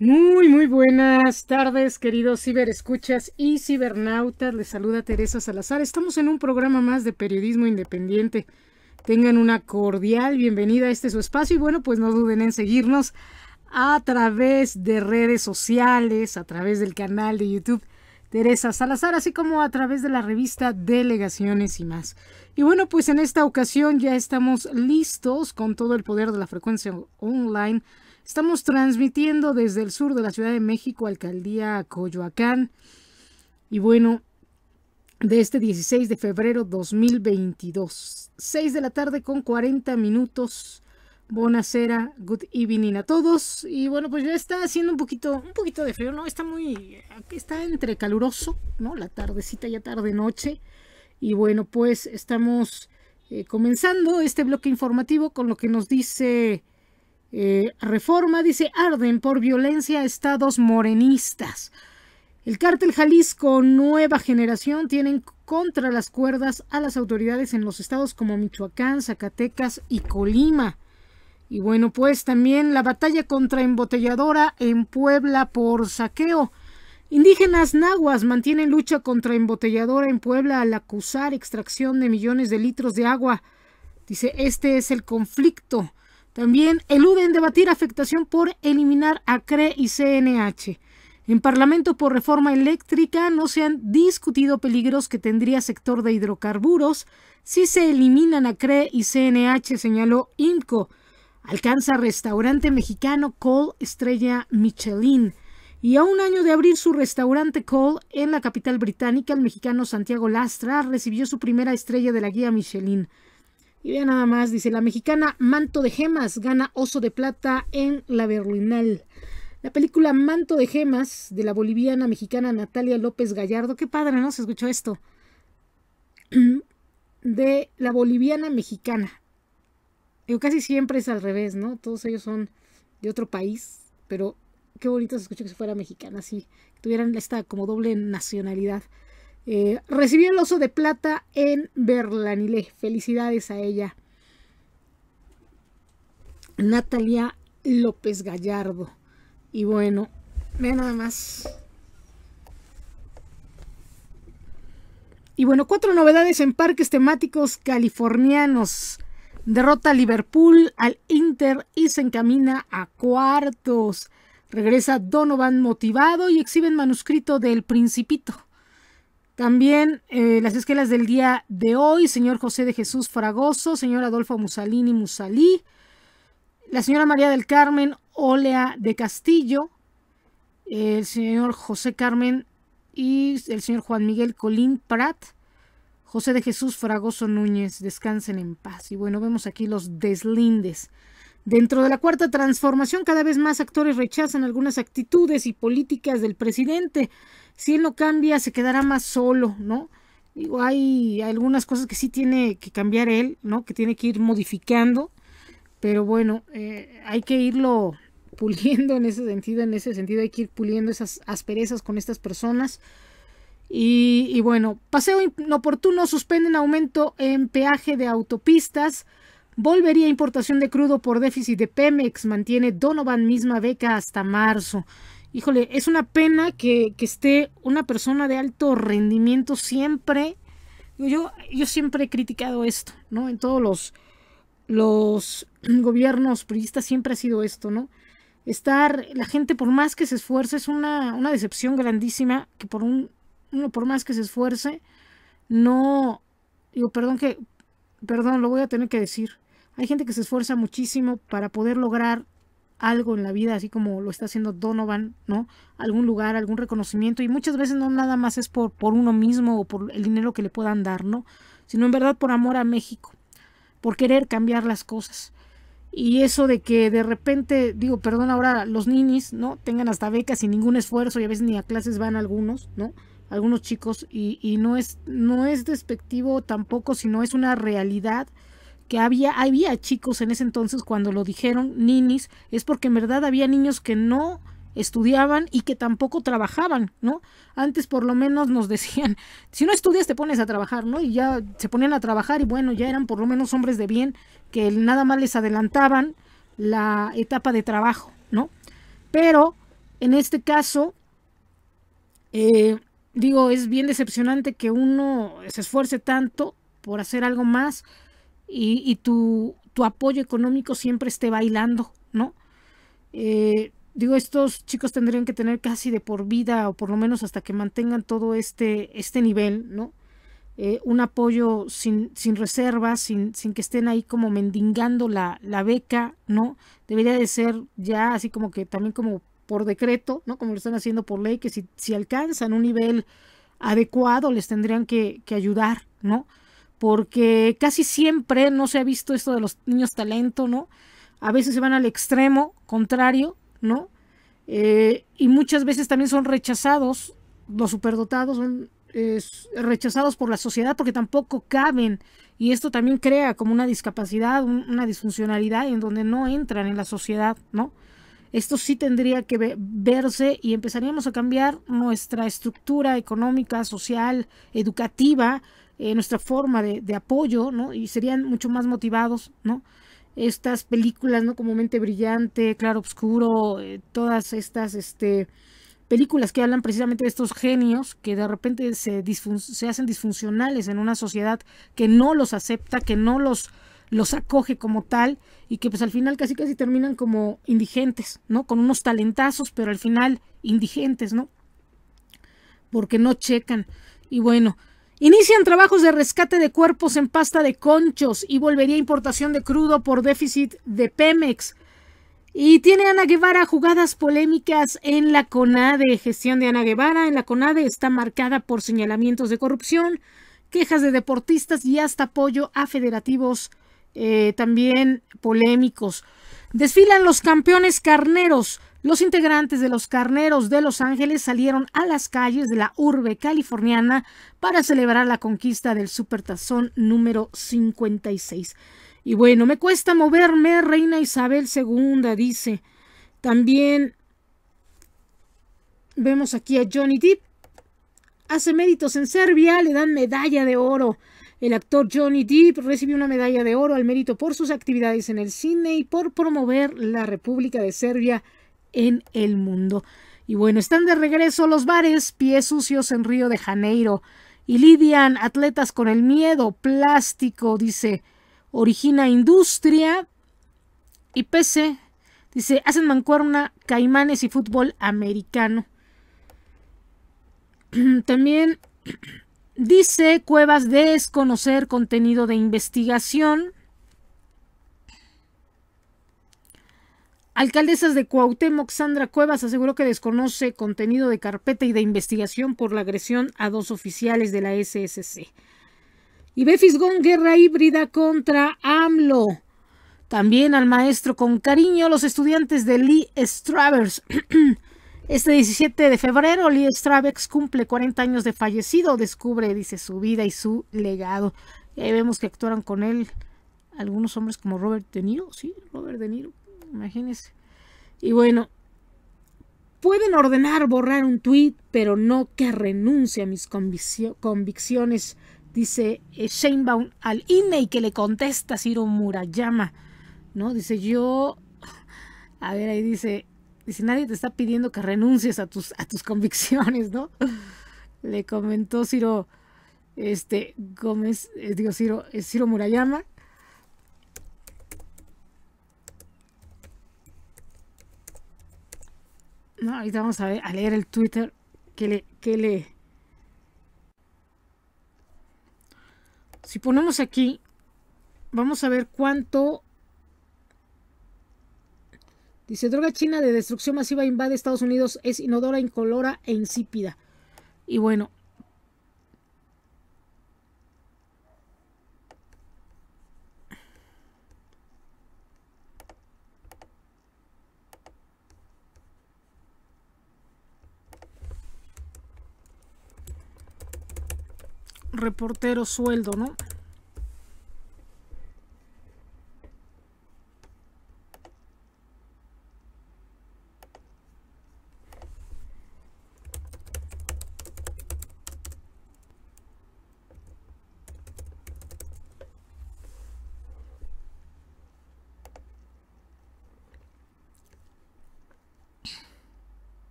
Muy, muy buenas tardes, queridos ciberescuchas y cibernautas. Les saluda Teresa Salazar. Estamos en un programa más de periodismo independiente. Tengan una cordial bienvenida a este su espacio y bueno, pues no duden en seguirnos a través de redes sociales, a través del canal de YouTube Teresa Salazar, así como a través de la revista Delegaciones y más. Y bueno, pues en esta ocasión ya estamos listos con todo el poder de la frecuencia online Estamos transmitiendo desde el sur de la Ciudad de México, Alcaldía Coyoacán. Y bueno, de este 16 de febrero 2022, 6 de la tarde con 40 minutos. Buenasera, good evening a todos. Y bueno, pues ya está haciendo un poquito, un poquito de frío, ¿no? Está muy, está entre caluroso, ¿no? La tardecita ya tarde noche. Y bueno, pues estamos eh, comenzando este bloque informativo con lo que nos dice eh, reforma dice, arden por violencia estados morenistas. El cártel Jalisco Nueva Generación tienen contra las cuerdas a las autoridades en los estados como Michoacán, Zacatecas y Colima. Y bueno, pues también la batalla contra embotelladora en Puebla por saqueo. Indígenas nahuas mantienen lucha contra embotelladora en Puebla al acusar extracción de millones de litros de agua. Dice, este es el conflicto también eluden debatir afectación por eliminar a CRE y CNH. En Parlamento por reforma eléctrica no se han discutido peligros que tendría sector de hidrocarburos si se eliminan a CRE y CNH, señaló IMCO. Alcanza restaurante mexicano Cole Estrella Michelin. Y a un año de abrir su restaurante Cole en la capital británica, el mexicano Santiago Lastra recibió su primera estrella de la guía Michelin. Y vea nada más, dice la mexicana Manto de Gemas gana Oso de Plata en la Berruinal. La película Manto de Gemas de la boliviana mexicana Natalia López Gallardo. Qué padre, ¿no? Se escuchó esto. De la boliviana mexicana. Yo casi siempre es al revés, ¿no? Todos ellos son de otro país, pero qué bonito se escuchó que se fuera mexicana, así. Tuvieran esta como doble nacionalidad. Eh, recibió el oso de plata en Berlanilé. Felicidades a ella. Natalia López Gallardo. Y bueno, vean nada más. Y bueno, cuatro novedades en parques temáticos californianos. Derrota a Liverpool al Inter y se encamina a cuartos. Regresa Donovan motivado y exhiben manuscrito del Principito. También eh, las esquelas del día de hoy, señor José de Jesús Fragoso, señor Adolfo Mussolini Musalí, la señora María del Carmen Olea de Castillo, el señor José Carmen y el señor Juan Miguel Colín Prat, José de Jesús Fragoso Núñez, descansen en paz. Y bueno, vemos aquí los deslindes. Dentro de la cuarta transformación, cada vez más actores rechazan algunas actitudes y políticas del presidente si él no cambia, se quedará más solo, ¿no? hay algunas cosas que sí tiene que cambiar él, ¿no? Que tiene que ir modificando, pero bueno, eh, hay que irlo puliendo en ese sentido, en ese sentido hay que ir puliendo esas asperezas con estas personas. Y, y bueno, paseo inoportuno, suspenden aumento en peaje de autopistas. Volvería importación de crudo por déficit de Pemex, mantiene Donovan misma beca hasta marzo híjole, es una pena que, esté una persona de alto rendimiento siempre. Yo, yo siempre he criticado esto, ¿no? En todos los, los gobiernos priistas siempre ha sido esto, ¿no? Estar, la gente por más que se esfuerce, es una, una decepción grandísima, que por un, uno por más que se esfuerce, no, digo, perdón que, perdón, lo voy a tener que decir. Hay gente que se esfuerza muchísimo para poder lograr algo en la vida, así como lo está haciendo Donovan, ¿no? Algún lugar, algún reconocimiento. Y muchas veces no nada más es por, por uno mismo o por el dinero que le puedan dar, ¿no? Sino en verdad por amor a México, por querer cambiar las cosas. Y eso de que de repente, digo, perdón, ahora los ninis, ¿no? Tengan hasta becas sin ningún esfuerzo y a veces ni a clases van algunos, ¿no? Algunos chicos. Y, y no, es, no es despectivo tampoco, sino es una realidad que había, había chicos en ese entonces cuando lo dijeron, ninis, es porque en verdad había niños que no estudiaban y que tampoco trabajaban, ¿no? Antes por lo menos nos decían, si no estudias te pones a trabajar, ¿no? Y ya se ponían a trabajar y bueno, ya eran por lo menos hombres de bien que nada más les adelantaban la etapa de trabajo, ¿no? Pero en este caso, eh, digo, es bien decepcionante que uno se esfuerce tanto por hacer algo más y, tu, apoyo económico siempre esté bailando, ¿no? Eh, digo, estos chicos tendrían que tener casi de por vida o por lo menos hasta que mantengan todo este, este nivel, ¿no? Eh, un apoyo sin, sin reservas, sin, sin que estén ahí como mendigando la, beca, ¿no? Debería de ser ya así como que también como por decreto, ¿no? Como lo están haciendo por ley, que si, si alcanzan un nivel adecuado les tendrían que, que ayudar, ¿no? porque casi siempre no se ha visto esto de los niños talento, ¿no? A veces se van al extremo contrario, ¿no? Eh, y muchas veces también son rechazados, los superdotados son rechazados por la sociedad porque tampoco caben y esto también crea como una discapacidad, una disfuncionalidad en donde no entran en la sociedad, ¿no? Esto sí tendría que verse y empezaríamos a cambiar nuestra estructura económica, social, educativa, eh, nuestra forma de, apoyo, ¿no? Y serían mucho más motivados, ¿no? Estas películas, ¿no? Como Mente Brillante, Claro Obscuro, eh, todas estas, este, películas que hablan precisamente de estos genios que de repente se, se, hacen disfuncionales en una sociedad que no los acepta, que no los, los acoge como tal y que pues al final casi casi terminan como indigentes, ¿no? Con unos talentazos, pero al final indigentes, ¿no? Porque no checan. Y bueno, Inician trabajos de rescate de cuerpos en pasta de conchos y volvería importación de crudo por déficit de Pemex. Y tiene Ana Guevara jugadas polémicas en la CONADE. Gestión de Ana Guevara en la CONADE está marcada por señalamientos de corrupción, quejas de deportistas y hasta apoyo a federativos eh, también polémicos. Desfilan los campeones carneros. Los integrantes de los Carneros de Los Ángeles salieron a las calles de la urbe californiana para celebrar la conquista del Supertazón número 56. Y bueno, me cuesta moverme, Reina Isabel II dice. También vemos aquí a Johnny Depp. Hace méritos en Serbia, le dan medalla de oro. El actor Johnny Depp recibió una medalla de oro al mérito por sus actividades en el cine y por promover la República de Serbia en el mundo. Y bueno, están de regreso los bares, pies sucios en Río de Janeiro. Y lidian atletas con el miedo, plástico, dice, origina industria. Y pese, dice, hacen mancuerna, caimanes y fútbol americano. También dice Cuevas desconocer contenido de investigación. Alcaldesas de Cuauhtémoc, Sandra Cuevas, aseguró que desconoce contenido de carpeta y de investigación por la agresión a dos oficiales de la SSC. Y befi's guerra híbrida contra AMLO. También al maestro con cariño, los estudiantes de Lee Stravers. Este 17 de febrero, Lee Stravers cumple 40 años de fallecido, descubre, dice, su vida y su legado. Y ahí vemos que actuaron con él algunos hombres como Robert De Niro, sí, Robert De Niro, imagínense. Y bueno, pueden ordenar borrar un tuit, pero no que renuncie a mis convicciones, dice eh, Sheinbaum al email que le contesta Ciro Murayama, ¿no? Dice, yo, a ver, ahí dice, dice, nadie te está pidiendo que renuncies a tus, a tus convicciones, ¿no? Le comentó Ciro, este, Gómez, eh, digo, Ciro, eh, Ciro Murayama, No, ahorita vamos a, ver, a leer el Twitter que le, que le... Si ponemos aquí, vamos a ver cuánto... Dice, droga china de destrucción masiva invade Estados Unidos, es inodora, incolora e insípida. Y bueno, reportero sueldo, ¿no?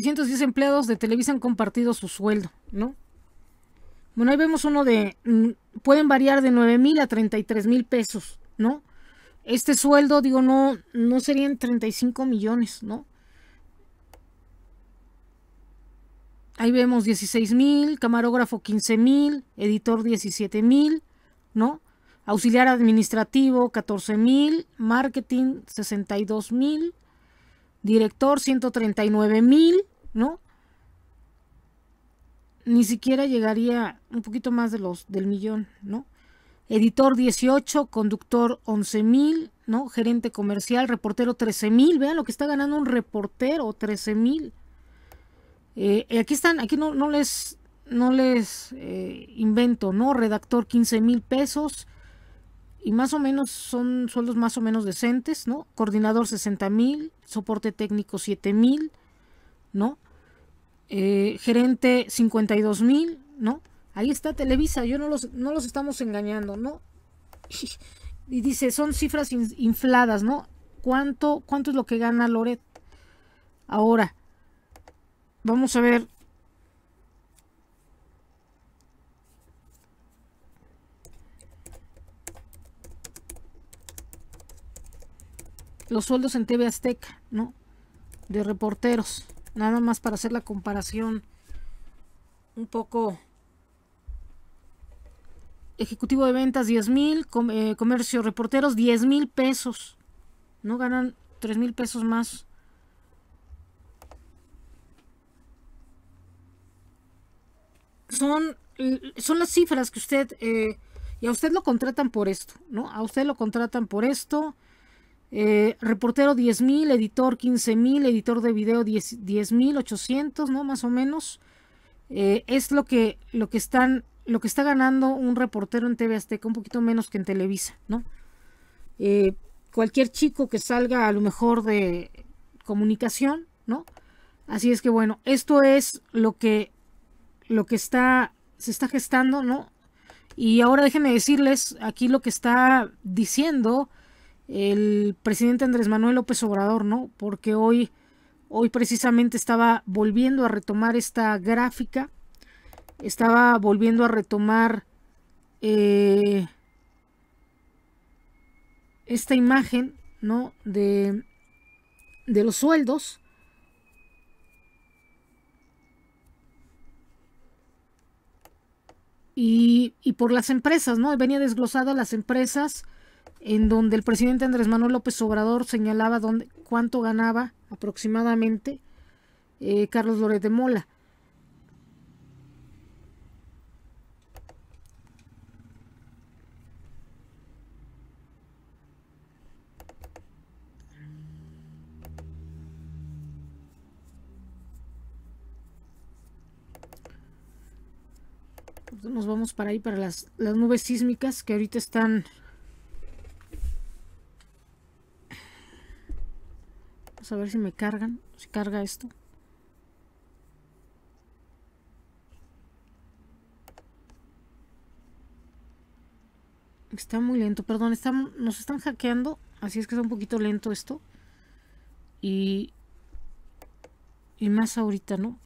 610 empleados de Televisa han compartido su sueldo, ¿no? Bueno, ahí vemos uno de, mm, pueden variar de 9 mil a 33 mil pesos, ¿no? Este sueldo, digo, no, no serían 35 millones, ¿no? Ahí vemos 16 mil, camarógrafo 15 mil, editor 17 mil, ¿no? Auxiliar administrativo 14 mil, marketing 62 mil, director 139 mil, ¿no? Ni siquiera llegaría un poquito más de los del millón, ¿no? Editor 18, conductor 11 mil, ¿no? Gerente comercial, reportero 13 mil, vean lo que está ganando un reportero, 13 mil. Eh, aquí están, aquí no, no les, no les eh, invento, ¿no? Redactor 15 mil pesos, y más o menos son sueldos más o menos decentes, ¿no? Coordinador 60 mil, soporte técnico 7 mil, ¿no? Eh, gerente 52 mil, ¿no? Ahí está Televisa, yo no los, no los estamos engañando, ¿no? Y dice, son cifras infladas, ¿no? ¿Cuánto, ¿Cuánto es lo que gana Loret? Ahora, vamos a ver los sueldos en TV Azteca, ¿no? De reporteros, nada más para hacer la comparación un poco... Ejecutivo de ventas 10 mil, eh, comercio, reporteros 10 mil pesos, ¿no? Ganan 3 mil pesos más. Son, son las cifras que usted, eh, y a usted lo contratan por esto, ¿no? A usted lo contratan por esto. Eh, reportero 10.000, editor 15.000, editor de video 10.800, ¿no? Más o menos. Eh, es lo que, lo, que están, lo que está ganando un reportero en TV Azteca, un poquito menos que en Televisa, ¿no? Eh, cualquier chico que salga a lo mejor de comunicación, ¿no? Así es que bueno, esto es lo que, lo que está, se está gestando, ¿no? Y ahora déjenme decirles aquí lo que está diciendo el presidente Andrés Manuel López Obrador, ¿no? Porque hoy, hoy precisamente estaba volviendo a retomar esta gráfica, estaba volviendo a retomar eh, esta imagen, ¿no? De, los sueldos. Y, por las empresas, ¿no? Venía desglosada las empresas en donde el presidente Andrés Manuel López Obrador señalaba dónde, cuánto ganaba aproximadamente eh, Carlos Loret de Mola. nos vamos para ahí, para las, las nubes sísmicas que ahorita están Pues a ver si me cargan, si carga esto. Está muy lento, perdón, nos están hackeando, así es que está un poquito lento esto. Y, y más ahorita, ¿no?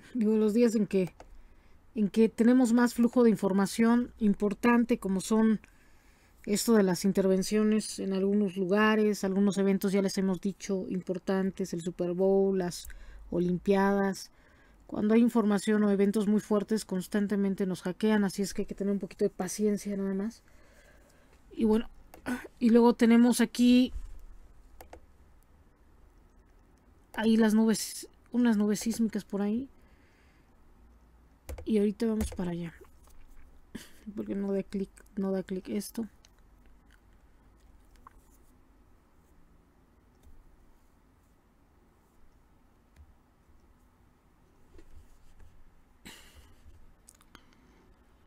Digo, los días en que, en que tenemos más flujo de información importante, como son esto de las intervenciones en algunos lugares, algunos eventos ya les hemos dicho importantes, el Super Bowl, las Olimpiadas. Cuando hay información o eventos muy fuertes constantemente nos hackean, así es que hay que tener un poquito de paciencia nada más. Y bueno, y luego tenemos aquí ahí las nubes, unas nubes sísmicas por ahí. Y ahorita vamos para allá. Porque no da clic, no da clic esto.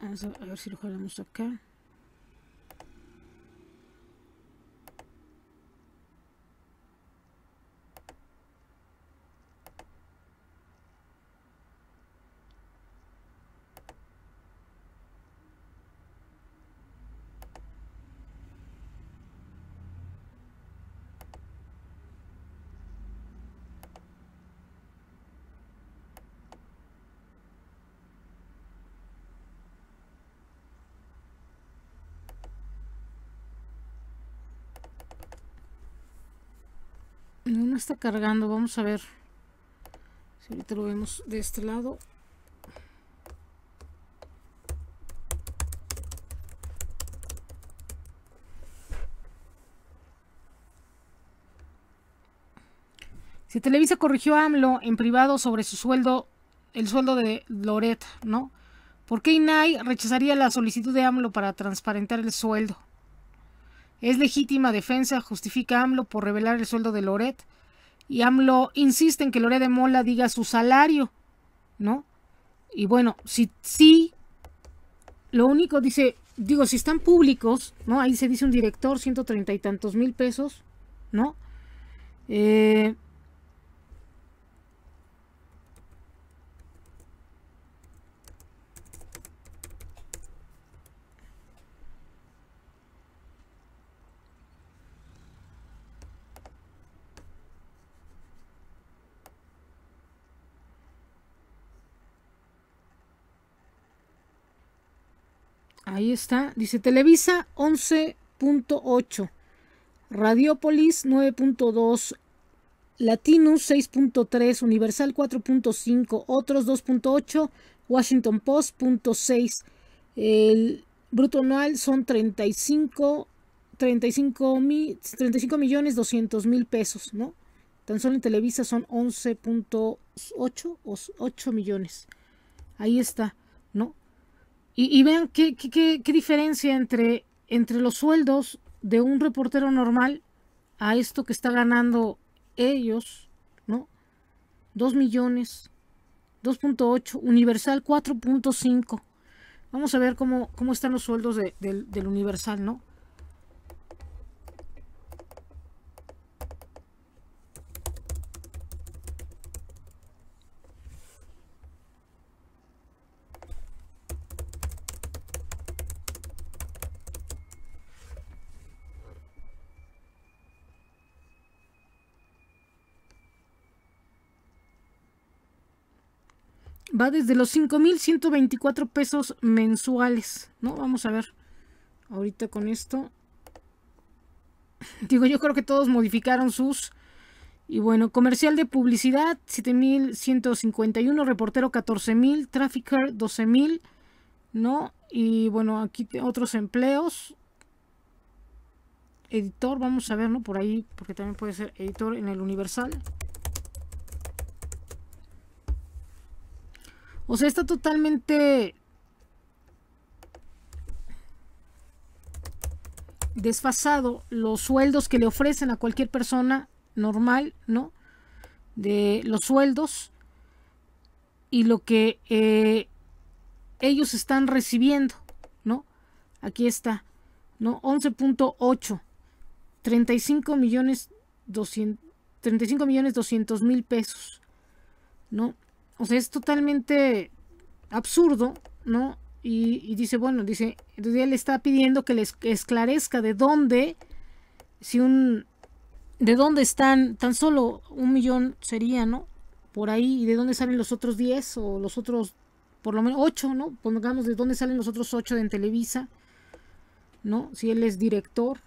Ah, a ver si lo jalamos acá está cargando, vamos a ver si ahorita lo vemos de este lado. Si Televisa corrigió a AMLO en privado sobre su sueldo, el sueldo de Loret, ¿no? ¿Por qué INAI rechazaría la solicitud de AMLO para transparentar el sueldo? Es legítima defensa, justifica AMLO por revelar el sueldo de Loret. Y AMLO insiste en que Lore de Mola diga su salario, ¿no? Y bueno, si sí, lo único dice, digo, si están públicos, ¿no? Ahí se dice un director, ciento treinta y tantos mil pesos, ¿no? Eh, Ahí está. Dice Televisa 11.8, Radiopolis 9.2, Latinus 6.3, Universal 4.5, otros 2.8, Washington Post 0.6. El bruto anual son 35 35, millones 200 mil pesos, ¿no? Tan solo en Televisa son 11.8 o 8 millones. Ahí está. Y, vean qué, diferencia entre, entre los sueldos de un reportero normal a esto que está ganando ellos, ¿no? 2 millones, 2.8, Universal 4.5. Vamos a ver cómo, cómo están los sueldos del Universal, ¿no? va desde los 5.124 pesos mensuales, ¿no? Vamos a ver ahorita con esto. Digo, yo creo que todos modificaron sus... Y bueno, comercial de publicidad 7.151, reportero 14.000, trafficker 12.000, ¿no? Y bueno, aquí otros empleos. Editor, vamos a ver, ¿no? Por ahí, porque también puede ser editor en el Universal. O sea, está totalmente desfasado los sueldos que le ofrecen a cualquier persona normal, ¿no? De los sueldos y lo que eh, ellos están recibiendo, ¿no? Aquí está, ¿no? 11.8, 35 millones millones 200 mil pesos, ¿no? O sea, es totalmente absurdo, ¿no? Y, dice, bueno, dice, entonces él está pidiendo que les esclarezca de dónde, si un, de dónde están, tan solo un millón sería, ¿no? Por ahí, y de dónde salen los otros 10 o los otros, por lo menos ocho, ¿no? Pongamos de dónde salen los otros 8 en Televisa, ¿no? Si él es director.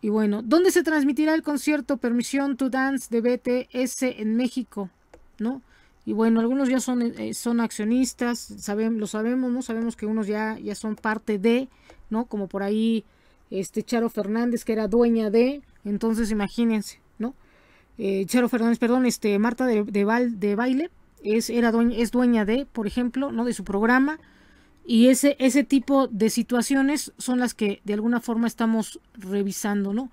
Y bueno, ¿dónde se transmitirá el concierto Permisión to Dance de BTS en México? ¿No? Y bueno, algunos ya son, eh, son accionistas, saben, lo sabemos, ¿no? Sabemos que unos ya, ya son parte de, ¿no? Como por ahí este Charo Fernández, que era dueña de, entonces imagínense, ¿no? Eh, Charo Fernández, perdón, este Marta de, de, Val, de Baile es, era dueña, es dueña de, por ejemplo, ¿no? De su programa. Y ese, ese tipo de situaciones son las que de alguna forma estamos revisando, ¿no?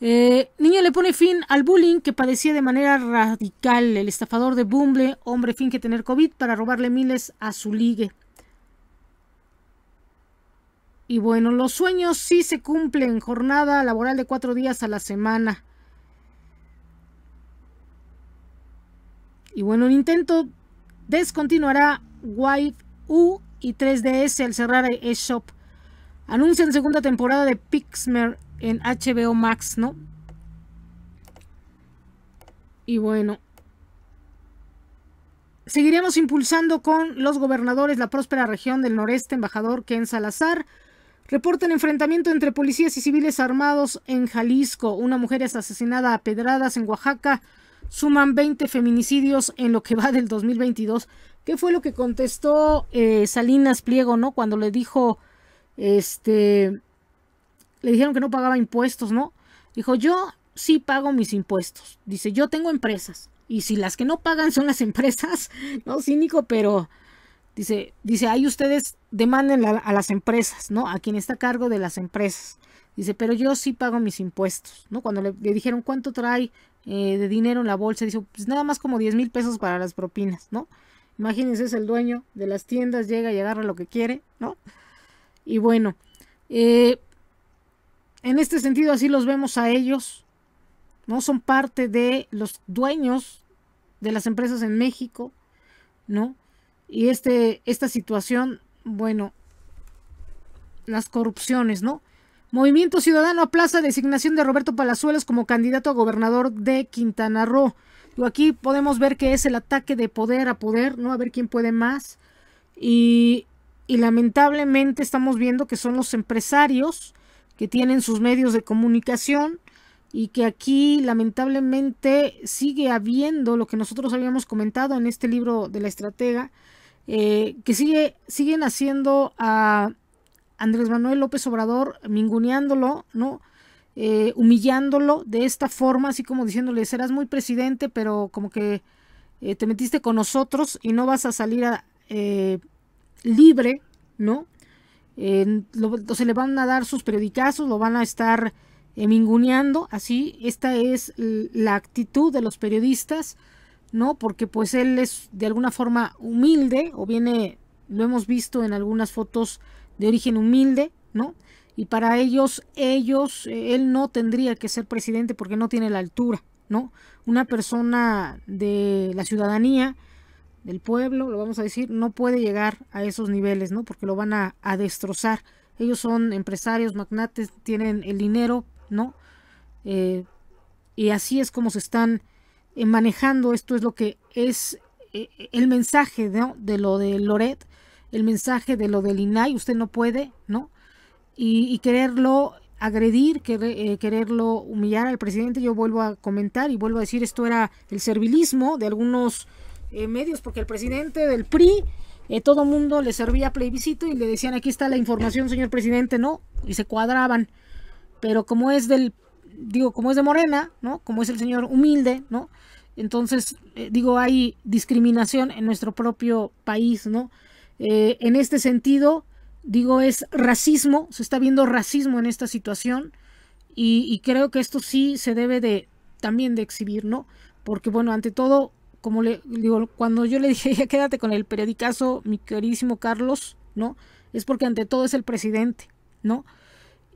Eh, niña le pone fin al bullying que padecía de manera radical. El estafador de Bumble, hombre finge tener COVID para robarle miles a su ligue. Y bueno, los sueños sí se cumplen. Jornada laboral de cuatro días a la semana. Y bueno, el intento descontinuará Wife U y 3DS al cerrar eShop. Anuncian segunda temporada de Pixmer en HBO Max, ¿no? Y bueno, seguiremos impulsando con los gobernadores la próspera región del noreste, embajador Ken Salazar. Reportan enfrentamiento entre policías y civiles armados en Jalisco. Una mujer es asesinada a pedradas en Oaxaca. Suman 20 feminicidios en lo que va del 2022. ¿Qué fue lo que contestó eh, Salinas Pliego, no? Cuando le dijo, este, le dijeron que no pagaba impuestos, ¿no? Dijo, yo sí pago mis impuestos. Dice, yo tengo empresas. Y si las que no pagan son las empresas, no cínico, pero dice, dice, ahí ustedes demanden a las empresas, ¿no? A quien está a cargo de las empresas. Dice, pero yo sí pago mis impuestos, ¿no? Cuando le, dijeron cuánto trae eh, de dinero en la bolsa, dice, pues nada más como 10 mil pesos para las propinas, ¿no? Imagínense, es el dueño de las tiendas, llega y agarra lo que quiere, ¿no? Y bueno, eh, en este sentido así los vemos a ellos, ¿no? Son parte de los dueños de las empresas en México, ¿no? Y este, esta situación, bueno, las corrupciones, ¿no? Movimiento Ciudadano aplaza designación de Roberto Palazuelos como candidato a gobernador de Quintana Roo. aquí podemos ver que es el ataque de poder a poder, ¿no? A ver quién puede más. Y, y lamentablemente estamos viendo que son los empresarios que tienen sus medios de comunicación y que aquí lamentablemente sigue habiendo lo que nosotros habíamos comentado en este libro de la estratega, eh, que sigue, siguen haciendo a Andrés Manuel López Obrador minguneándolo, ¿no? Eh, humillándolo de esta forma, así como diciéndole, serás muy presidente, pero como que eh, te metiste con nosotros y no vas a salir libre, ¿no? se le van a dar sus periodicazos, lo van a estar eh, minguneando, así, esta es la actitud de los periodistas, ¿no? Porque pues él es de alguna forma humilde, o viene, lo hemos visto en algunas fotos de origen humilde, ¿no? Y para ellos, ellos, eh, él no tendría que ser presidente porque no tiene la altura, ¿no? Una persona de la ciudadanía, del pueblo, lo vamos a decir, no puede llegar a esos niveles, ¿no? Porque lo van a, destrozar. Ellos son empresarios, magnates, tienen el dinero, ¿no? Eh, y así es como se están eh, manejando. Esto es lo que es eh, el mensaje de lo de Loret, el mensaje de lo del INAI, usted no puede, ¿no? Y, quererlo agredir, quererlo humillar al presidente, yo vuelvo a comentar y vuelvo a decir, esto era el servilismo de algunos eh, medios, porque el presidente del PRI, eh, todo mundo le servía plebiscito y le decían, aquí está la información, señor presidente, ¿no? Y se cuadraban. Pero como es del, digo, como es de Morena, ¿no? Como es el señor humilde, ¿no? Entonces, eh, digo, hay discriminación en nuestro propio país, ¿no? Eh, en este sentido, digo, es racismo, se está viendo racismo en esta situación y, y creo que esto sí se debe de también de exhibir, ¿no? Porque, bueno, ante todo, como le digo, cuando yo le dije, ya quédate con el periodicazo, mi queridísimo Carlos, ¿no? Es porque ante todo es el presidente, ¿no?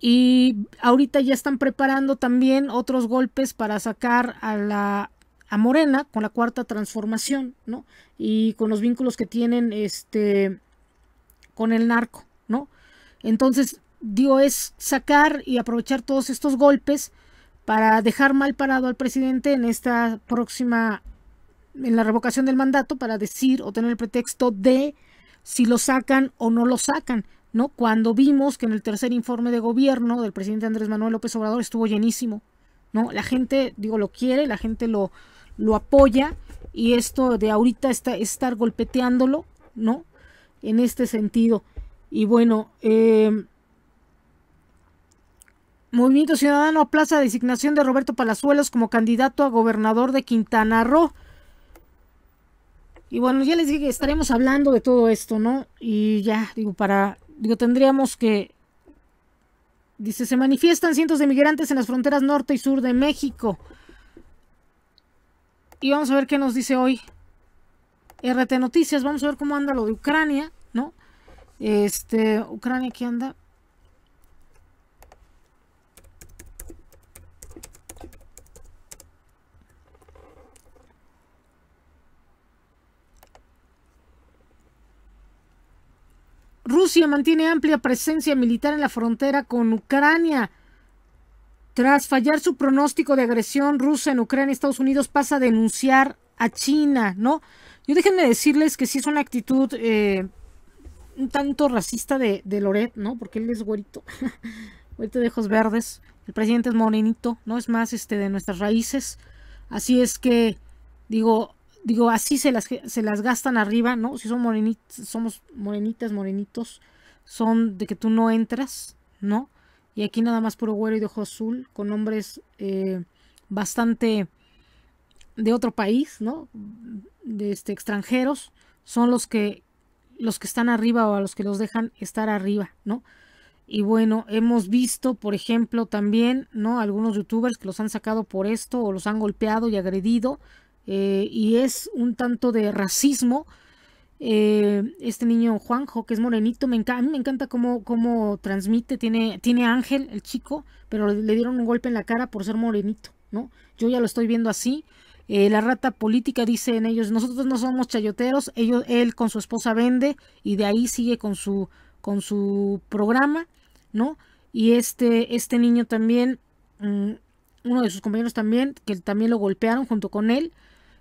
Y ahorita ya están preparando también otros golpes para sacar a la Morena con la cuarta transformación, ¿no? Y con los vínculos que tienen este con el narco, ¿no? Entonces, digo, es sacar y aprovechar todos estos golpes para dejar mal parado al presidente en esta próxima en la revocación del mandato para decir o tener el pretexto de si lo sacan o no lo sacan, ¿no? Cuando vimos que en el tercer informe de gobierno del presidente Andrés Manuel López Obrador estuvo llenísimo, ¿no? La gente, digo, lo quiere, la gente lo, lo apoya y esto de ahorita está, estar golpeteándolo, ¿no? En este sentido. Y bueno, em, Movimiento Ciudadano aplaza designación de Roberto Palazuelos como candidato a gobernador de Quintana Roo. Y bueno, ya les dije que estaremos hablando de todo esto, ¿no? Y ya, digo, para, digo, tendríamos que... Dice, se manifiestan cientos de migrantes en las fronteras norte y sur de México. Y vamos a ver qué nos dice hoy RT Noticias. Vamos a ver cómo anda lo de Ucrania, ¿no? Este, Ucrania, ¿qué anda? Rusia mantiene amplia presencia militar en la frontera con Ucrania. Tras fallar su pronóstico de agresión rusa en Ucrania, Estados Unidos pasa a denunciar a China, ¿no? Yo déjenme decirles que sí es una actitud eh, un tanto racista de, de Loret, ¿no? Porque él es güerito, güerito de ojos verdes. El presidente es morenito, ¿no? Es más este de nuestras raíces. Así es que, digo, digo, así se las, se las gastan arriba, ¿no? Si son morenitas, somos morenitas, morenitos, son de que tú no entras, ¿no? Y aquí nada más puro güero y de ojo azul, con hombres eh, bastante de otro país, ¿no? De este, extranjeros, son los que, los que están arriba o a los que los dejan estar arriba, ¿no? Y bueno, hemos visto, por ejemplo, también, ¿no? Algunos youtubers que los han sacado por esto o los han golpeado y agredido, eh, y es un tanto de racismo. Eh, este niño Juanjo, que es morenito, me encanta, a mí me encanta cómo, cómo transmite, tiene, tiene ángel el chico, pero le, dieron un golpe en la cara por ser morenito, ¿no? Yo ya lo estoy viendo así. Eh, la rata política dice en ellos, nosotros no somos chayoteros, ellos, él con su esposa vende y de ahí sigue con su, con su programa, ¿no? Y este, este niño también, mm, uno de sus compañeros también, que también lo golpearon junto con él,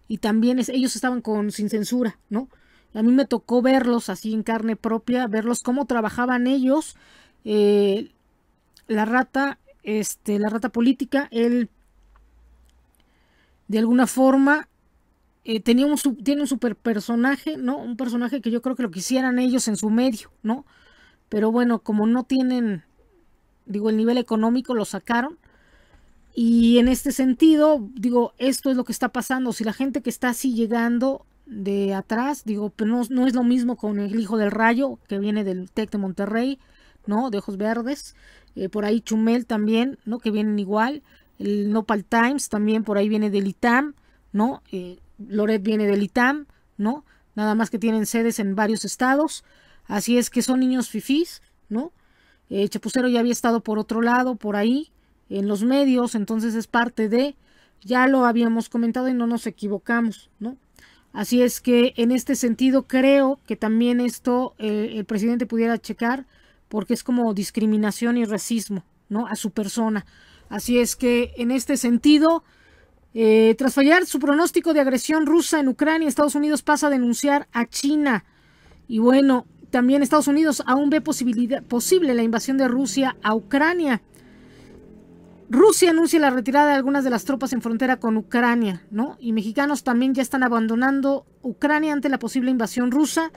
y también es, ellos estaban con sin censura, ¿no? A mí me tocó verlos así en carne propia, verlos cómo trabajaban ellos, eh, la rata, este, la rata política, él de alguna forma eh, tenía un, tiene un super personaje, ¿no? Un personaje que yo creo que lo quisieran ellos en su medio, ¿no? Pero bueno, como no tienen, digo, el nivel económico, lo sacaron y en este sentido, digo, esto es lo que está pasando. Si la gente que está así llegando de atrás, digo, pero pues no, es lo mismo con el hijo del rayo, que viene del TEC de Monterrey, ¿no? De ojos verdes. Eh, por ahí Chumel también, ¿no? Que vienen igual. El Nopal Times también por ahí viene del ITAM, ¿no? Eh, Loret viene del ITAM, ¿no? Nada más que tienen sedes en varios estados. Así es que son niños fifís, ¿no? Eh, Chapucero ya había estado por otro lado, por ahí, en los medios, entonces es parte de, ya lo habíamos comentado y no nos equivocamos, ¿no? Así es que en este sentido creo que también esto eh, el presidente pudiera checar porque es como discriminación y racismo, ¿no? A su persona. Así es que en este sentido, eh, tras fallar su pronóstico de agresión rusa en Ucrania, Estados Unidos pasa a denunciar a China. Y bueno, también Estados Unidos aún ve posibilidad, posible la invasión de Rusia a Ucrania. Rusia anuncia la retirada de algunas de las tropas en frontera con Ucrania, ¿no? Y mexicanos también ya están abandonando Ucrania ante la posible invasión rusa.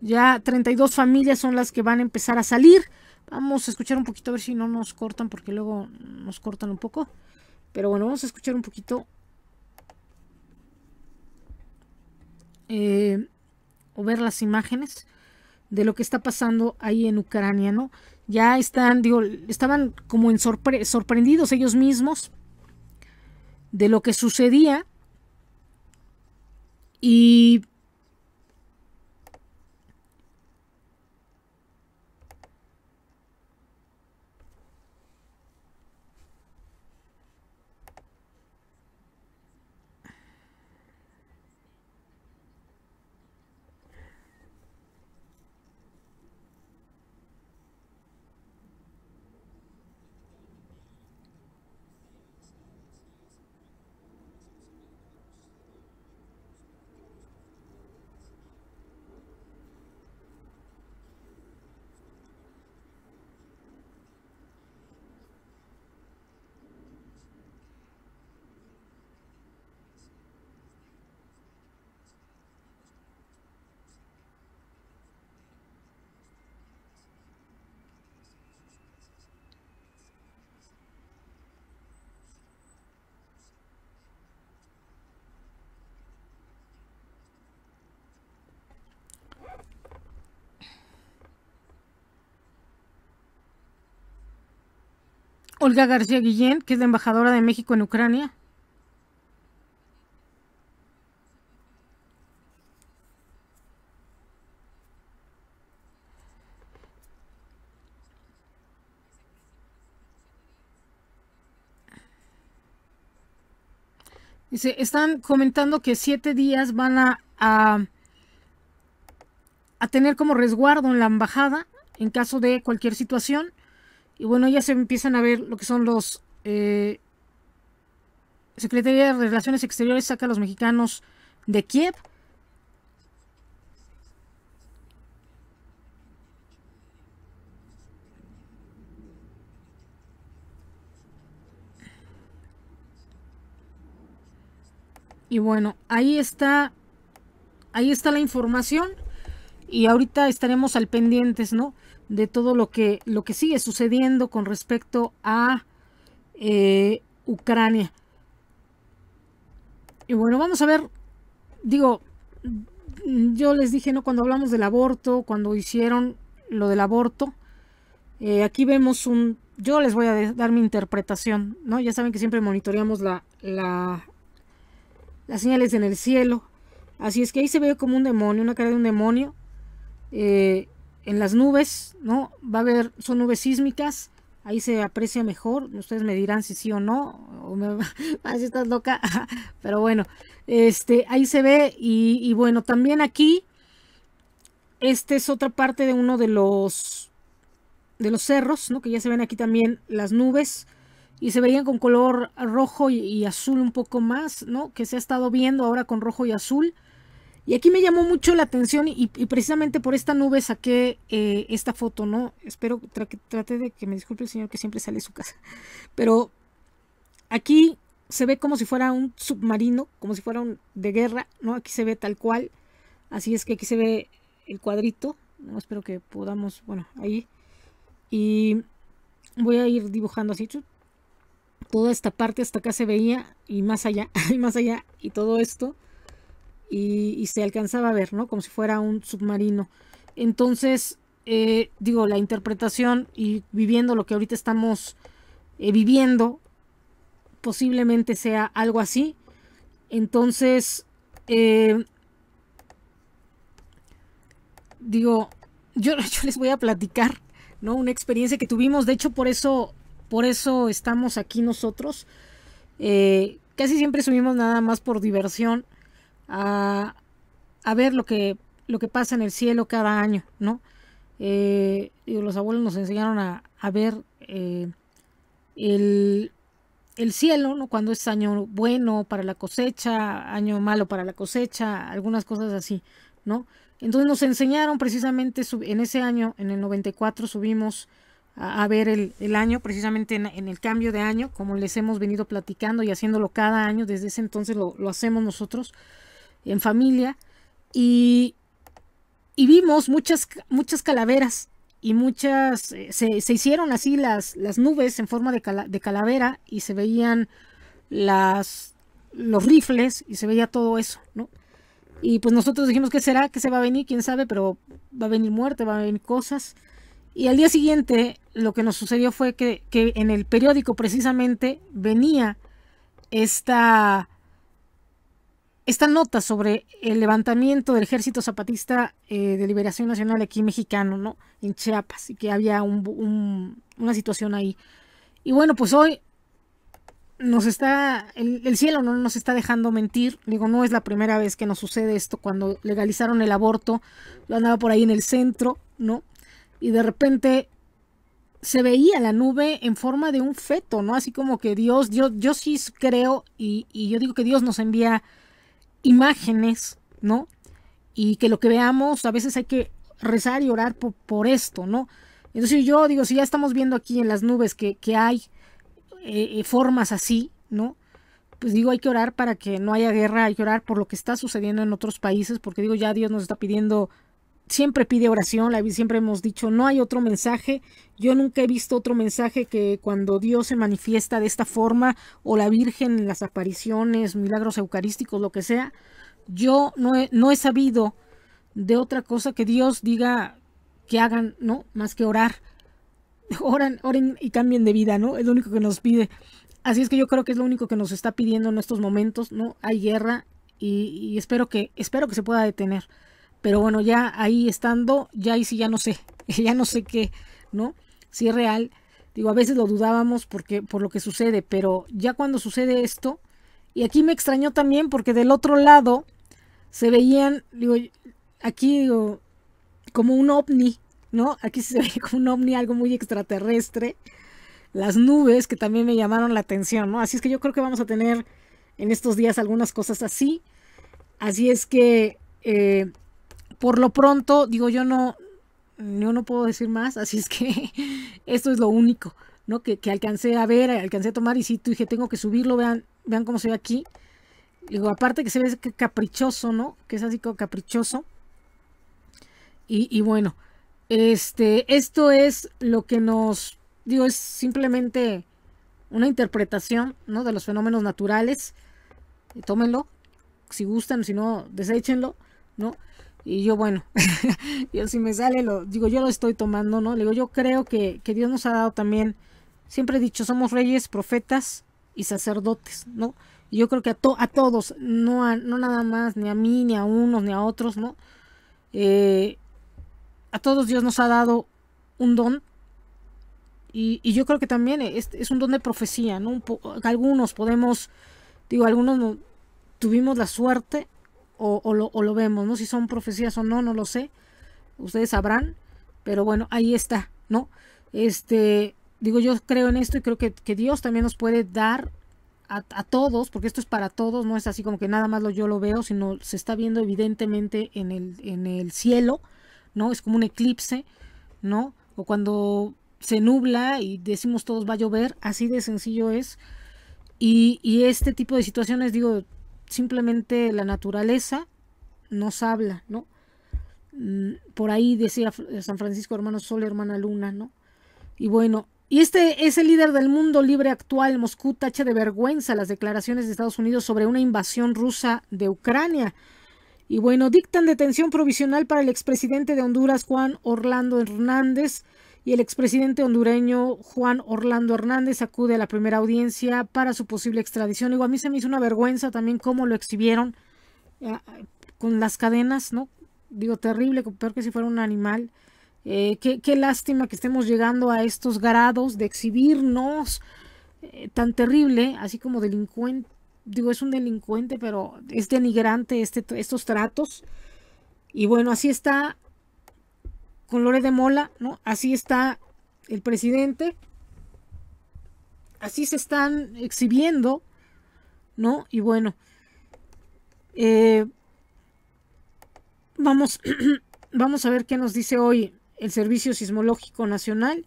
Ya 32 familias son las que van a empezar a salir. Vamos a escuchar un poquito a ver si no nos cortan porque luego nos cortan un poco. Pero bueno, vamos a escuchar un poquito. Eh, o ver las imágenes de lo que está pasando ahí en Ucrania, ¿no? ya están, digo, estaban como en sorprendidos ellos mismos de lo que sucedía y Olga García Guillén, que es la embajadora de México en Ucrania. Dice, están comentando que siete días van a, a tener como resguardo en la embajada en caso de cualquier situación y bueno, ya se empiezan a ver lo que son los... Eh, Secretaría de Relaciones Exteriores saca a los mexicanos de Kiev. Y bueno, ahí está, ahí está la información y ahorita estaremos al pendientes, ¿no? de todo lo que, lo que sigue sucediendo con respecto a eh, Ucrania. Y bueno, vamos a ver, digo, yo les dije, ¿no? Cuando hablamos del aborto, cuando hicieron lo del aborto, eh, aquí vemos un, yo les voy a dar mi interpretación, ¿no? Ya saben que siempre monitoreamos la, la, las señales en el cielo. Así es que ahí se ve como un demonio, una cara de un demonio. Eh, en las nubes, ¿no? Va a haber, son nubes sísmicas, ahí se aprecia mejor, ustedes me dirán si sí o no, o me, si estás loca, pero bueno, este, ahí se ve y, bueno, también aquí, esta es otra parte de uno de los, de los cerros, ¿no? Que ya se ven aquí también las nubes y se veían con color rojo y azul un poco más, ¿no? Que se ha estado viendo ahora con rojo y azul. Y aquí me llamó mucho la atención y, precisamente por esta nube saqué eh, esta foto, ¿no? Espero, trate de que me disculpe el señor que siempre sale de su casa. Pero aquí se ve como si fuera un submarino, como si fuera un de guerra, ¿no? Aquí se ve tal cual. Así es que aquí se ve el cuadrito. No, espero que podamos, bueno, ahí. Y voy a ir dibujando así. Toda esta parte hasta acá se veía y más allá, y más allá, y todo esto y, se alcanzaba a ver, ¿no? Como si fuera un submarino. Entonces, eh, digo, la interpretación y viviendo lo que ahorita estamos eh, viviendo, posiblemente sea algo así. Entonces, eh, digo, yo, yo, les voy a platicar, ¿no? Una experiencia que tuvimos, de hecho, por eso, por eso estamos aquí nosotros. casi siempre subimos nada más por diversión a, ver lo que, lo que pasa en el cielo cada año, ¿no? Eh, los abuelos nos enseñaron a, ver eh, el, cielo, ¿no? Cuando es año bueno para la cosecha, año malo para la cosecha, algunas cosas así, ¿no? Entonces nos enseñaron precisamente en ese año, en el 94, subimos a, ver el, año, precisamente en, el cambio de año, como les hemos venido platicando y haciéndolo cada año, desde ese entonces lo, lo hacemos nosotros en familia, y, y vimos muchas, muchas calaveras y muchas, eh, se, hicieron así las, las nubes en forma de, calavera y se veían las, los rifles y se veía todo eso, ¿no? Y pues nosotros dijimos, ¿qué será? ¿Qué se va a venir? ¿Quién sabe? Pero va a venir muerte, va a venir cosas. Y al día siguiente lo que nos sucedió fue que en el periódico precisamente venía esta esta nota sobre el levantamiento del Ejército Zapatista eh, de Liberación Nacional aquí mexicano, ¿no? En Chiapas, y que había una situación ahí. Y bueno, pues hoy nos está, el, cielo no nos está dejando mentir. Digo, no es la primera vez que nos sucede esto. Cuando legalizaron el aborto, lo andaba por ahí en el centro, ¿no? Y de repente se veía la nube en forma de un feto, ¿no? Así como que Dios, yo, yo sí creo y yo digo que Dios nos envía imágenes, ¿no? Y que lo que veamos, a veces hay que rezar y orar por, esto, ¿no? Entonces yo digo, si ya estamos viendo aquí en las nubes que, hay eh, eh, formas así, ¿no? Pues digo, hay que orar para que no haya guerra, hay que orar por lo que está sucediendo en otros países, porque digo, ya Dios nos está pidiendo siempre pide oración, la siempre hemos dicho, no hay otro mensaje. Yo nunca he visto otro mensaje que cuando Dios se manifiesta de esta forma, o la Virgen en las apariciones, milagros eucarísticos, lo que sea, yo no he, no he sabido de otra cosa que Dios diga que hagan, ¿no? Más que orar. Oran, oren y cambien de vida, ¿no? Es lo único que nos pide. Así es que yo creo que es lo único que nos está pidiendo en estos momentos, ¿no? Hay guerra y, y espero que, espero que se pueda detener. Pero bueno, ya ahí estando, ya ahí sí ya no sé, ya no sé qué, ¿no? Si es real, digo, a veces lo dudábamos porque, por lo que sucede, pero ya cuando sucede esto, y aquí me extrañó también porque del otro lado se veían, digo, aquí como un ovni, ¿no? Aquí se ve como un ovni, algo muy extraterrestre. Las nubes que también me llamaron la atención, ¿no? Así es que yo creo que vamos a tener en estos días algunas cosas así. Así es que eh, por lo pronto, digo, yo no, yo no puedo decir más, así es que esto es lo único, ¿no? Que, alcancé a ver, alcancé a tomar y sí, dije, tengo que subirlo, vean, vean cómo se ve aquí. Digo, aparte que se ve caprichoso, ¿no? Que es así como caprichoso. Y, y bueno, este, esto es lo que nos, digo, es simplemente una interpretación, ¿no? De los fenómenos naturales. Tómenlo, si gustan, si no, deséchenlo, ¿no? Y yo, bueno, yo si me sale, lo digo, yo lo estoy tomando, ¿no? Le digo, yo creo que, Dios nos ha dado también, siempre he dicho, somos reyes, profetas y sacerdotes, ¿no? Y yo creo que a, to, a todos, no, no nada más, ni a mí, ni a unos, ni a otros, ¿no? Eh, a todos Dios nos ha dado un don. Y, yo creo que también es, es, un don de profecía, ¿no? algunos podemos, digo, algunos tuvimos la suerte o, lo, vemos, ¿no? Si son profecías o no, no lo sé. Ustedes sabrán. Pero bueno, ahí está, ¿no? Este, digo, yo creo en esto y creo que, Dios también nos puede dar a, todos, porque esto es para todos, no es así como que nada más lo, yo lo veo, sino se está viendo evidentemente en el, en el cielo, ¿no? Es como un eclipse, ¿no? O cuando se nubla y decimos todos va a llover, así de sencillo es. Y, y este tipo de situaciones, digo, simplemente la naturaleza nos habla, ¿no? Mm, por ahí decía eh, San Francisco, hermano Sol, hermana Luna, ¿no? Y bueno, y este es el líder del mundo libre actual. Moscú tacha de vergüenza las declaraciones de Estados Unidos sobre una invasión rusa de Ucrania. Y bueno, dictan detención provisional para el expresidente de Honduras, Juan Orlando Hernández y el expresidente hondureño Juan Orlando Hernández acude a la primera audiencia para su posible extradición. Digo, a mí se me hizo una vergüenza también cómo lo exhibieron eh, con las cadenas, ¿no? Digo, terrible, peor que si fuera un animal. Eh, qué, lástima que estemos llegando a estos grados de exhibirnos eh, tan terrible, así como delincuente. Digo, es un delincuente, pero es denigrante este, estos tratos. Y bueno, así está colores de mola, ¿no? Así está el presidente. Así se están exhibiendo, ¿no? Y bueno, eh, vamos, vamos a ver qué nos dice hoy el Servicio Sismológico Nacional.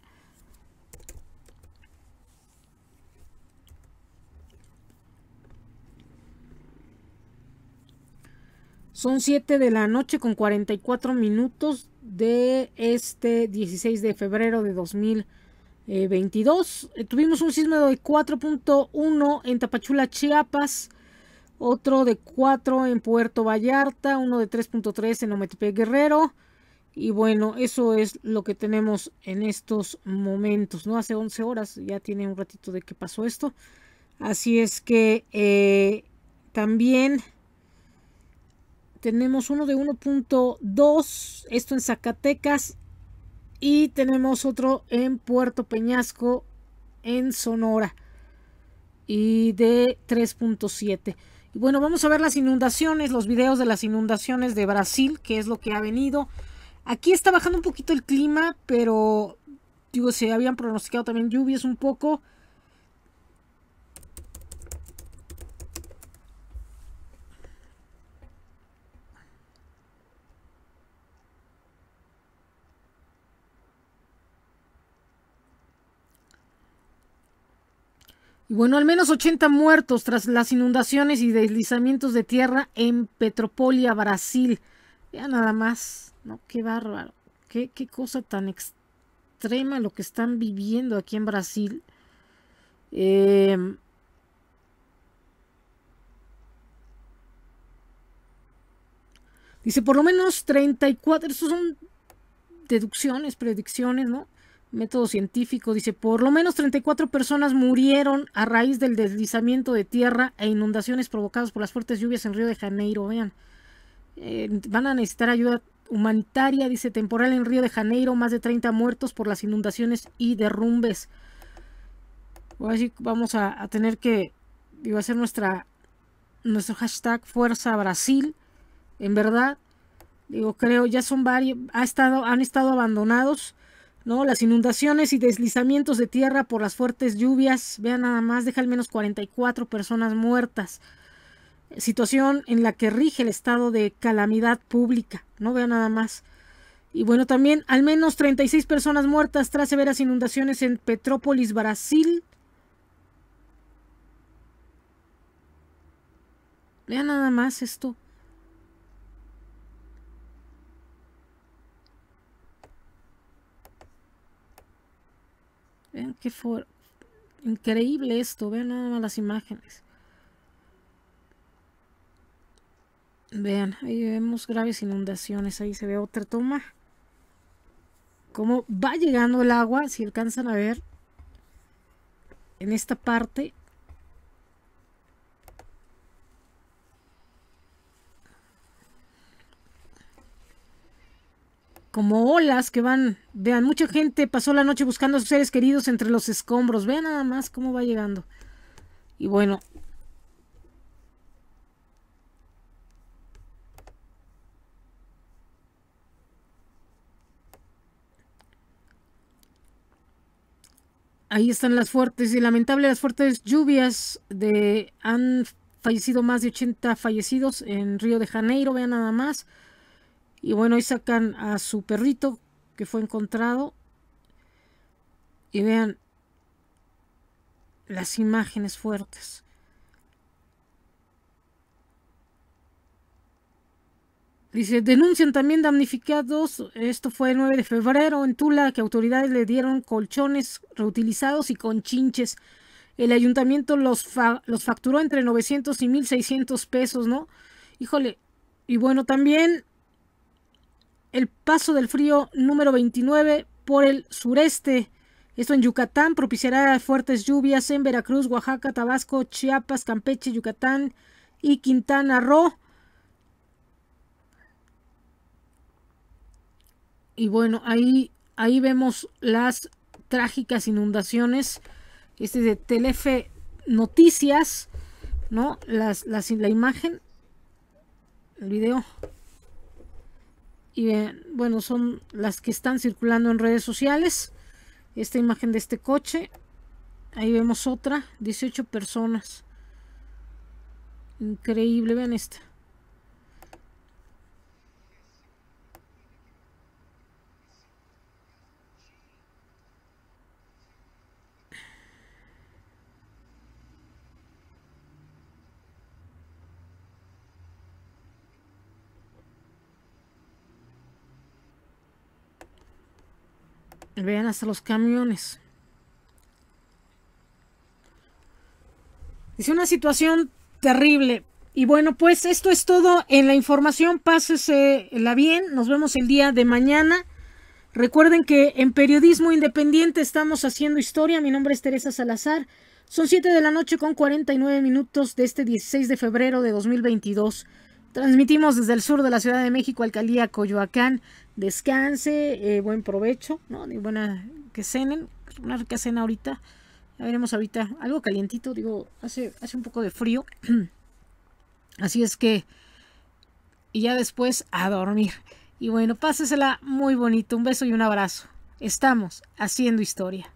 Son 7 de la noche con 44 minutos de este 16 de febrero de 2022. Eh, Tuvimos un sismo de 4.1 en Tapachula, Chiapas, otro de 4 en Puerto Vallarta, uno de 3.3 en Ometepec Guerrero. Y bueno, eso es lo que tenemos en estos momentos, ¿no? Hace 11 horas, ya tiene un ratito de que pasó esto. Así es que eh, también tenemos uno de 1.2, esto en Zacatecas. Y tenemos otro en Puerto Peñasco, en Sonora. Y de 3.7. Y bueno, vamos a ver las inundaciones, los videos de las inundaciones de Brasil, que es lo que ha venido. Aquí está bajando un poquito el clima, pero digo, se habían pronosticado también lluvias un poco. bueno, al menos 80 muertos tras las inundaciones y deslizamientos de tierra en Petropolia, Brasil. Ya nada más, ¿no? Qué bárbaro. Qué, cosa tan extrema lo que están viviendo aquí en Brasil. Em, dice, por lo menos 34, Esos son deducciones, predicciones, ¿no? método científico, dice, por lo menos 34 personas murieron a raíz del deslizamiento de tierra e inundaciones provocadas por las fuertes lluvias en Río de Janeiro. Vean, eh, van a necesitar ayuda humanitaria, dice, temporal en Río de Janeiro, más de 30 muertos por las inundaciones y derrumbes. vamos a, tener que, digo, hacer nuestra, nuestro hashtag Fuerza Brasil, en verdad. Digo, creo, ya son varios, ha estado, han estado abandonados las inundaciones y deslizamientos de tierra por las fuertes lluvias, vean nada más, deja al menos 44 personas muertas. Situación en la que rige el estado de calamidad pública, ¿no? Vean nada más. Y bueno, también al menos 36 personas muertas tras severas inundaciones en Petrópolis, Brasil. Vean nada más esto. Vean qué increíble esto. Vean nada más las imágenes. Vean, ahí vemos graves inundaciones. Ahí se ve otra toma. Cómo va llegando el agua, si alcanzan a ver. En esta parte como olas que van, vean, mucha gente pasó la noche buscando a sus seres queridos entre los escombros, vean nada más cómo va llegando. Y bueno. Ahí están las fuertes y lamentables las fuertes lluvias de han fallecido más de 80 fallecidos en Río de Janeiro, vean nada más. Y bueno, ahí sacan a su perrito que fue encontrado. Y vean las imágenes fuertes. Dice, denuncian también damnificados. Esto fue el 9 de febrero en Tula, que autoridades le dieron colchones reutilizados y con chinches. El ayuntamiento los, los facturó entre 900 y 1600 pesos, ¿no? Híjole. Y bueno, también el paso del frío número 29 por el sureste. Esto en Yucatán propiciará fuertes lluvias en Veracruz, Oaxaca, Tabasco, Chiapas, Campeche, Yucatán y Quintana Roo. Y bueno, ahí, ahí vemos las trágicas inundaciones. Este es de Telefe Noticias, ¿no? Las, las, la imagen, el video y eh, bueno, son las que están circulando en redes sociales. Esta imagen de este coche, ahí vemos otra, 18 personas. Increíble, vean esta. Vean hasta los camiones. Es una situación terrible. Y bueno, pues esto es todo en la información. Pásese la bien. Nos vemos el día de mañana. Recuerden que en Periodismo Independiente estamos haciendo historia. Mi nombre es Teresa Salazar. Son 7 de la noche con 49 minutos de este 16 de febrero de 2022. Transmitimos desde el sur de la Ciudad de México, Alcaldía Coyoacán. Descanse, eh, buen provecho, ¿no? Y buena que cenen, una rica cena ahorita. Ya veremos ahorita algo calientito, digo, hace, hace un poco de frío. Así es que, y ya después a dormir. Y bueno, pásesela muy bonito. Un beso y un abrazo. Estamos haciendo historia.